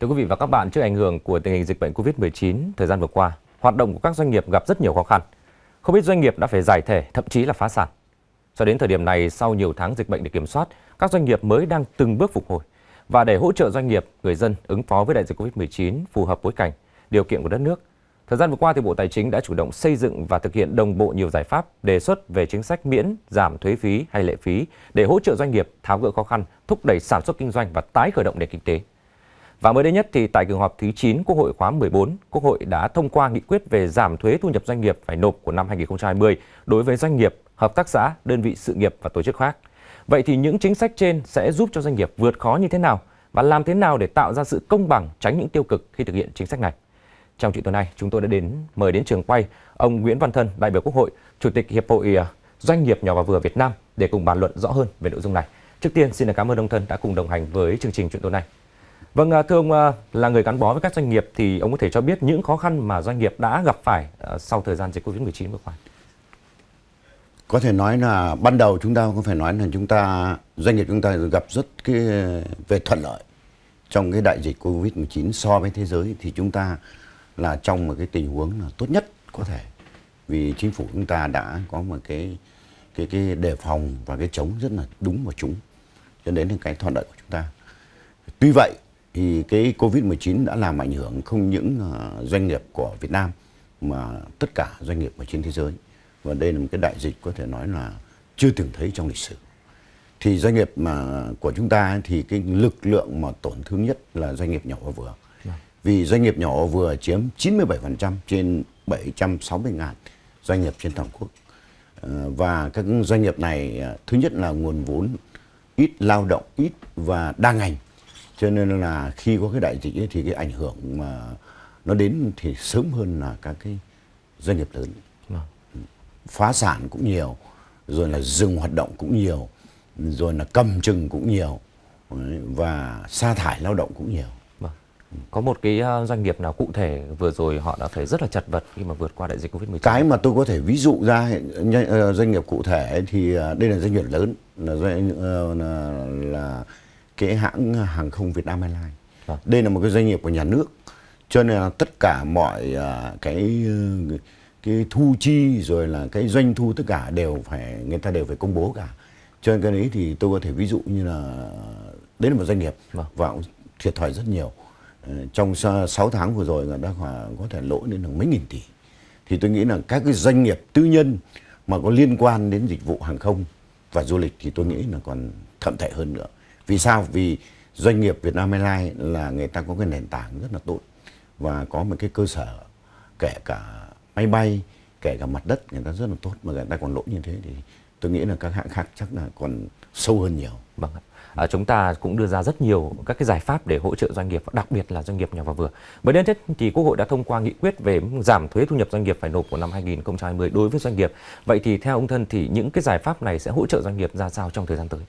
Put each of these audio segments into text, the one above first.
Thưa quý vị và các bạn, trước ảnh hưởng của tình hình dịch bệnh COVID-19 thời gian vừa qua, hoạt động của các doanh nghiệp gặp rất nhiều khó khăn. Không ít doanh nghiệp đã phải giải thể, thậm chí là phá sản. Cho đến thời điểm này, sau nhiều tháng dịch bệnh được kiểm soát, các doanh nghiệp mới đang từng bước phục hồi. Và để hỗ trợ doanh nghiệp, người dân ứng phó với đại dịch COVID-19 phù hợp bối cảnh, điều kiện của đất nước, thời gian vừa qua thì Bộ Tài chính đã chủ động xây dựng và thực hiện đồng bộ nhiều giải pháp đề xuất về chính sách miễn, giảm thuế phí hay lệ phí để hỗ trợ doanh nghiệp tháo gỡ khó khăn, thúc đẩy sản xuất kinh doanh và tái khởi động nền kinh tế. Và mới đây nhất thì tại kỳ họp thứ 9 Quốc hội khóa 14, Quốc hội đã thông qua nghị quyết về giảm thuế thu nhập doanh nghiệp phải nộp của năm 2020 đối với doanh nghiệp, hợp tác xã, đơn vị sự nghiệp và tổ chức khác. Vậy thì những chính sách trên sẽ giúp cho doanh nghiệp vượt khó như thế nào và làm thế nào để tạo ra sự công bằng, tránh những tiêu cực khi thực hiện chính sách này? Trong chuyện tuần này, chúng tôi đã đến mời đến trường quay ông Nguyễn Văn Thân, đại biểu Quốc hội, Chủ tịch Hiệp hội à, Doanh nghiệp nhỏ và vừa Việt Nam để cùng bàn luận rõ hơn về nội dung này. Trước tiên, xin cảm ơn ông Thân đã cùng đồng hành với chương trình chuyện tối nay. Vâng, à, thưa ông à, là người gắn bó với các doanh nghiệp thì ông có thể cho biết những khó khăn mà doanh nghiệp đã gặp phải à, sau thời gian dịch Covid-19 vừa qua? Có thể nói là ban đầu chúng ta có phải nói là chúng ta doanh nghiệp chúng ta gặp rất cái về thuận lợi trong cái đại dịch Covid-19 so với thế giới thì chúng ta là trong một cái tình huống là tốt nhất có thể vì chính phủ chúng ta đã có một cái cái cái đề phòng và cái chống rất là đúng và trúng cho đến cái thuận lợi của chúng ta. Tuy vậy thì cái Covid-19 đã làm ảnh hưởng không những ờ, doanh nghiệp của Việt Nam mà tất cả doanh nghiệp ở trên thế giới. Và đây là một cái đại dịch có thể nói là chưa từng thấy trong lịch sử. Thì doanh nghiệp mà của chúng ta thì cái lực lượng mà tổn thương nhất là doanh nghiệp nhỏ và vừa. Vâng. Vì doanh nghiệp nhỏ và vừa chiếm 97% trên 760 ngàn doanh nghiệp trên toàn quốc. Ờ, và các doanh nghiệp này ờ, thứ nhất là nguồn vốn ít lao động ít và đa ngành cho nên là khi có cái đại dịch ấy, thì cái ảnh hưởng mà nó đến thì sớm hơn là các cái doanh nghiệp lớn à. phá sản cũng nhiều rồi là dừng hoạt động cũng nhiều rồi là cầm chừng cũng nhiều và sa thải lao động cũng nhiều à. có một cái ờ, doanh nghiệp nào cụ thể vừa rồi họ đã phải rất là chật vật khi mà vượt qua đại dịch Covid-19? Cái mà tôi có thể ví dụ ra ờ, doanh nghiệp cụ thể thì ờ, đây là doanh nghiệp lớn là, doanh, là, là cái hãng hàng không Việt Nam Airlines. À. Đây là một cái doanh nghiệp của nhà nước. Cho nên là tất cả mọi uh, cái uh, cái thu chi rồi là cái doanh thu tất cả đều phải người ta đều phải công bố cả. Cho nên cái đấy thì tôi có thể ví dụ như là đấy là một doanh nghiệp vâng. và cũng thiệt thòi rất nhiều. Ờ, trong 6 tháng vừa rồi là đã có thể lỗ đến được mấy nghìn tỷ. Thì tôi nghĩ là các cái doanh nghiệp tư nhân mà có liên quan đến dịch vụ hàng không và du lịch thì tôi nghĩ là còn thậm tệ hơn nữa. Vì sao? Vì doanh nghiệp Việt Nam Airlines là người ta có cái nền tảng rất là tốt và có một cái cơ sở kể cả máy bay, kể cả mặt đất người ta rất là tốt mà người ta còn lỗi như thế thì tôi nghĩ là các hãng khác chắc là còn sâu hơn nhiều. Vâng ạ. À, chúng ta cũng đưa ra rất nhiều các cái giải pháp để hỗ trợ doanh nghiệp, đặc biệt là doanh nghiệp nhỏ và vừa. Mới đến Tết thì Quốc hội đã thông qua nghị quyết về giảm thuế thu nhập doanh nghiệp phải nộp của năm 2020 đối với doanh nghiệp. Vậy thì theo ông Thân thì những cái giải pháp này sẽ hỗ trợ doanh nghiệp ra sao trong thời gian tới?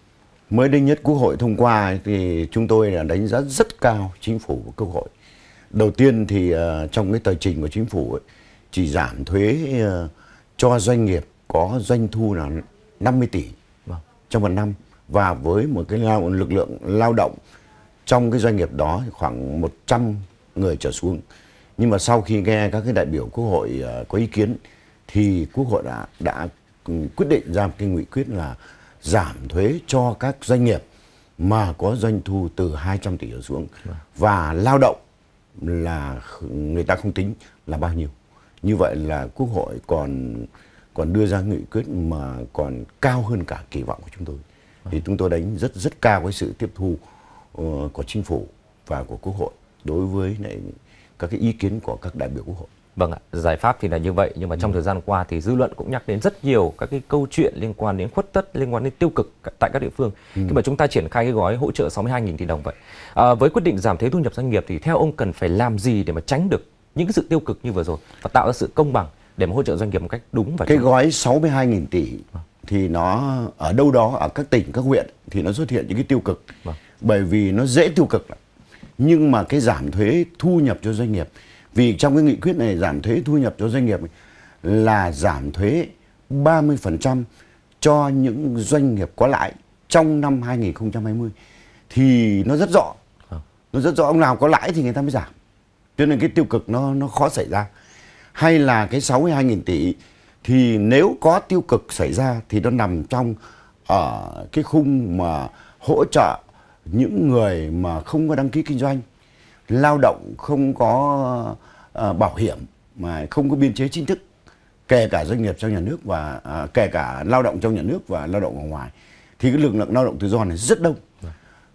mới đây nhất Quốc hội thông qua thì chúng tôi là đánh giá rất cao chính phủ và Quốc hội. Đầu tiên thì ờ, trong cái tờ trình của chính phủ ấy, chỉ giảm thuế ờ, cho doanh nghiệp có doanh thu là 50 tỷ vâng. trong một năm và với một cái lao, lực lượng lao động trong cái doanh nghiệp đó khoảng 100 người trở xuống. Nhưng mà sau khi nghe các cái đại biểu Quốc hội ờ, có ý kiến thì Quốc hội đã đã ừ, quyết định ra một cái nghị quyết là giảm thuế cho các doanh nghiệp mà có doanh thu từ 200 tỷ trở xuống vâng. và lao động là người ta không tính là bao nhiêu. Như vậy là Quốc hội còn còn đưa ra nghị quyết mà còn cao hơn cả kỳ vọng của chúng tôi. Thì vâng. chúng tôi đánh rất rất cao cái sự tiếp thu ờ, của chính phủ và của Quốc hội đối với này, các cái ý kiến của các đại biểu Quốc hội. Vâng ạ, giải pháp thì là như vậy nhưng mà trong ừ. thời gian qua thì dư luận cũng nhắc đến rất nhiều các cái câu chuyện liên quan đến khuất tất, liên quan đến tiêu cực tại các địa phương. Ừ. Khi mà chúng ta triển khai cái gói hỗ trợ 62.000 tỷ đồng vậy. À, với quyết định giảm thuế thu nhập doanh nghiệp thì theo ông cần phải làm gì để mà tránh được những cái sự tiêu cực như vừa rồi và tạo ra sự công bằng để mà hỗ trợ doanh nghiệp một cách đúng và Cái đúng. gói 62.000 tỷ vâng. thì nó ở đâu đó ở các tỉnh các huyện thì nó xuất hiện những cái tiêu cực. Vâng. Bởi vì nó dễ tiêu cực Nhưng mà cái giảm thuế thu nhập cho doanh nghiệp vì trong cái nghị quyết này giảm thuế thu nhập cho doanh nghiệp là giảm thuế 30% cho những doanh nghiệp có lãi trong năm 2020 thì nó rất rõ. Ờ. Nó rất rõ ông nào có lãi thì người ta mới giảm. Cho nên cái tiêu cực nó nó khó xảy ra. Hay là cái 62.000 tỷ thì nếu có tiêu cực xảy ra thì nó nằm trong ở ờ, cái khung mà hỗ trợ những người mà không có đăng ký kinh doanh lao động không có uh, bảo hiểm mà không có biên chế chính thức kể cả doanh nghiệp trong nhà nước và uh, kể cả lao động trong nhà nước và lao động ở ngoài thì cái lực lượng lao động tự do này rất đông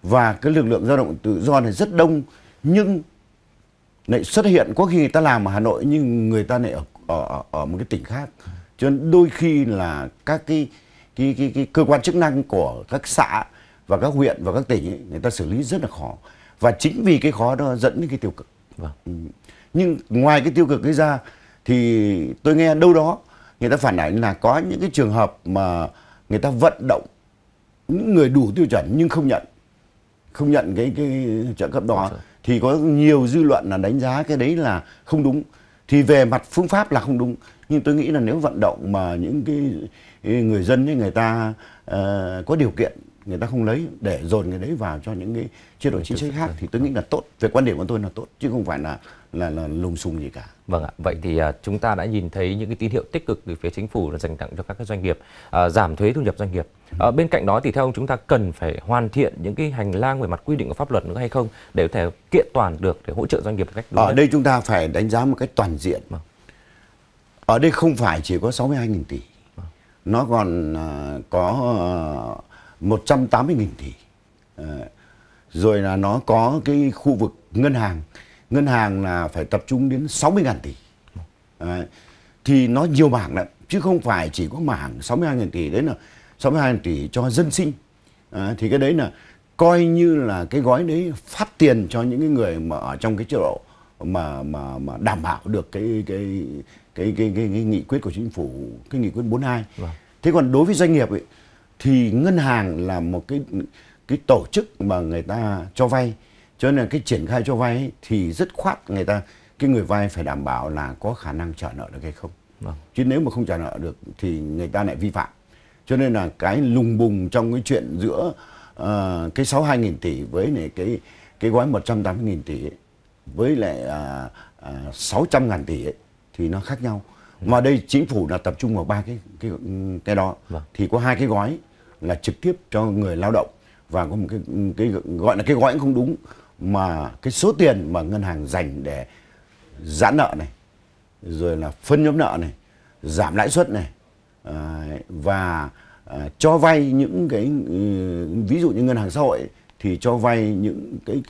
và cái lực lượng lao động tự do này rất đông nhưng lại xuất hiện có khi người ta làm ở Hà Nội nhưng người ta lại ở ở ở một cái tỉnh khác cho nên đôi khi là các cái cái cái, cái cơ quan chức năng của các xã và các huyện và các tỉnh ấy, người ta xử lý rất là khó và chính vì cái khó đó dẫn đến cái tiêu cực vâng. Ừ. nhưng ngoài cái tiêu cực ấy ra thì tôi nghe đâu đó người ta phản ánh là có những cái trường hợp mà người ta vận động những người đủ tiêu chuẩn nhưng không nhận không nhận cái cái trợ cấp đó vâng. thì có nhiều dư luận là đánh giá cái đấy là không đúng thì về mặt phương pháp là không đúng nhưng tôi nghĩ là nếu vận động mà những cái người dân như người ta uh, có điều kiện người ta không lấy để dồn người đấy vào cho những cái chế độ chính sách khác thì tôi nghĩ là tốt về quan điểm của tôi là tốt chứ không phải là là, là lùng xùng gì cả. Vâng ạ. Vậy thì à, chúng ta đã nhìn thấy những cái tín hiệu tích cực từ phía chính phủ là dành tặng cho các doanh nghiệp à, giảm thuế thu nhập doanh nghiệp. Ừ. À, bên cạnh đó thì theo ông chúng ta cần phải hoàn thiện những cái hành lang về mặt quy định của pháp luật nữa hay không để có thể kiện toàn được để hỗ trợ doanh nghiệp một cách đúng Ở nhất. đây chúng ta phải đánh giá một cách toàn diện. Vâng. Ở đây không phải chỉ có 62.000 tỷ. Vâng. Nó còn uh, có uh, 180.000 tỷ. Ờ, rồi là nó có cái khu vực ngân hàng, ngân hàng là phải tập trung đến 60.000 tỷ. thì nó nhiều mảng lắm, chứ không phải chỉ có mảng 62.000 tỷ đấy là 62.000 tỷ cho dân sinh. thì cái đấy là coi như là cái gói đấy phát tiền cho những cái người mà ở trong cái chế độ mà mà mà đảm bảo được cái cái cái cái, cái, cái nghị quyết của chính phủ cái nghị quyết 42. Vâng. Thế còn đối với doanh nghiệp ấy, thì ngân hàng là một cái cái tổ chức mà người ta cho vay cho nên là cái triển khai cho vay thì rất khoát người ta cái người vay phải đảm bảo là có khả năng trả nợ được hay không vâng. chứ nếu mà không trả nợ được thì người ta lại vi phạm cho nên là cái lùng bùng trong cái chuyện giữa uh, cái sáu hai nghìn tỷ với này cái cái gói một trăm tám mươi nghìn tỷ ấy, với lại ờ, ờ, sáu trăm ngàn tỷ ấy, thì nó khác nhau ừ. mà đây chính phủ là tập trung vào ba cái cái cái đó vâng. thì có hai cái gói là trực tiếp cho người lao động và có một cái cái gọi là cái gói cũng không đúng mà cái số tiền mà ngân hàng dành để giãn nợ này rồi là phân nhóm nợ này giảm lãi suất này à, và à, cho vay những cái ừ, ví dụ như ngân hàng xã hội thì cho vay những cái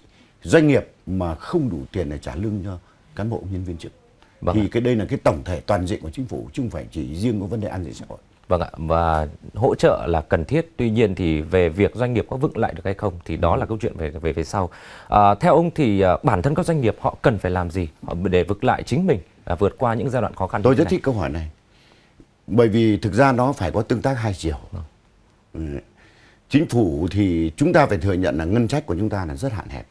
doanh nghiệp mà không đủ tiền để trả lương cho cán bộ nhân viên chức vâng thì cái đây là cái tổng thể toàn diện của chính phủ chứ không phải chỉ riêng có vấn đề an sinh xã hội Vâng ạ, và hỗ trợ là cần thiết, tuy nhiên thì về việc doanh nghiệp có vững lại được hay không thì đó ừ. là câu chuyện về về về sau. À, theo ông thì à, bản thân các doanh nghiệp họ cần phải làm gì để vực lại chính mình, à, vượt qua những giai đoạn khó khăn? Tôi rất thích câu hỏi này, bởi vì thực ra nó phải có tương tác hai chiều. Vâng. Ừ. Chính phủ thì chúng ta phải thừa nhận là ngân sách của chúng ta là rất hạn hẹp.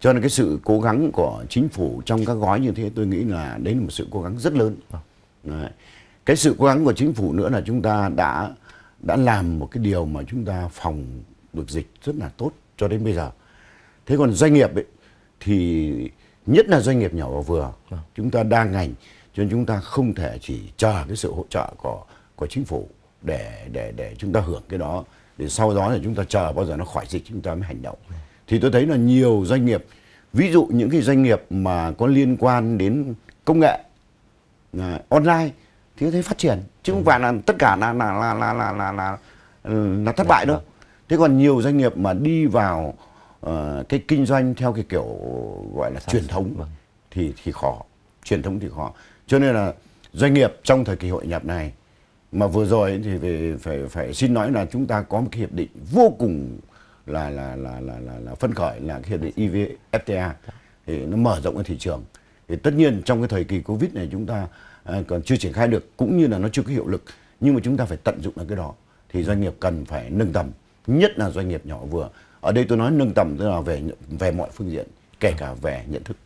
Cho nên cái sự cố gắng của chính phủ trong các gói như thế tôi nghĩ là đấy là một sự cố gắng rất lớn. Vâng. Đấy cái sự cố gắng của chính phủ nữa là chúng ta đã đã làm một cái điều mà chúng ta phòng được dịch rất là tốt cho đến bây giờ thế còn doanh nghiệp ấy, thì nhất là doanh nghiệp nhỏ và vừa vâng. chúng ta đa ngành cho nên chúng ta không thể chỉ chờ cái sự hỗ trợ của của chính phủ để để để chúng ta hưởng cái đó để sau đó là chúng ta chờ bao giờ nó khỏi dịch chúng ta mới hành động vâng. thì tôi thấy là nhiều doanh nghiệp ví dụ những cái doanh nghiệp mà có liên quan đến công nghệ uh, online thì thấy phát triển chứ không phải là tất cả là là là là là là, là, là thất bại đâu thế còn nhiều doanh nghiệp mà đi vào uh, cái kinh doanh theo cái kiểu gọi là truyền thống thì thì khó truyền thống thì khó cho nên là doanh nghiệp trong thời kỳ hội nhập này mà vừa rồi thì phải phải, phải xin nói là chúng ta có một cái hiệp định vô cùng là là là là là, là phân khởi là cái hiệp định evfta thì nó mở rộng cái thị trường thì tất nhiên trong cái thời kỳ covid này chúng ta Ờ, còn chưa triển khai được cũng như là nó chưa có hiệu lực nhưng mà chúng ta phải tận dụng được cái đó thì doanh nghiệp cần phải nâng tầm nhất là doanh nghiệp nhỏ vừa ở đây tôi nói nâng tầm tức là về về mọi phương diện kể cả về nhận thức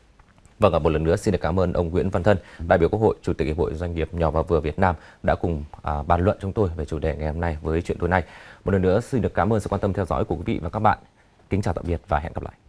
Vâng ạ, một lần nữa xin được cảm ơn ông Nguyễn Văn Thân, đại biểu Quốc hội, Chủ tịch Hiệp hội Doanh nghiệp nhỏ và vừa Việt Nam đã cùng à, bàn luận chúng tôi về chủ đề ngày hôm nay với chuyện tối nay. Một lần nữa xin được cảm ơn sự quan tâm theo dõi của quý vị và các bạn. Kính chào tạm biệt và hẹn gặp lại.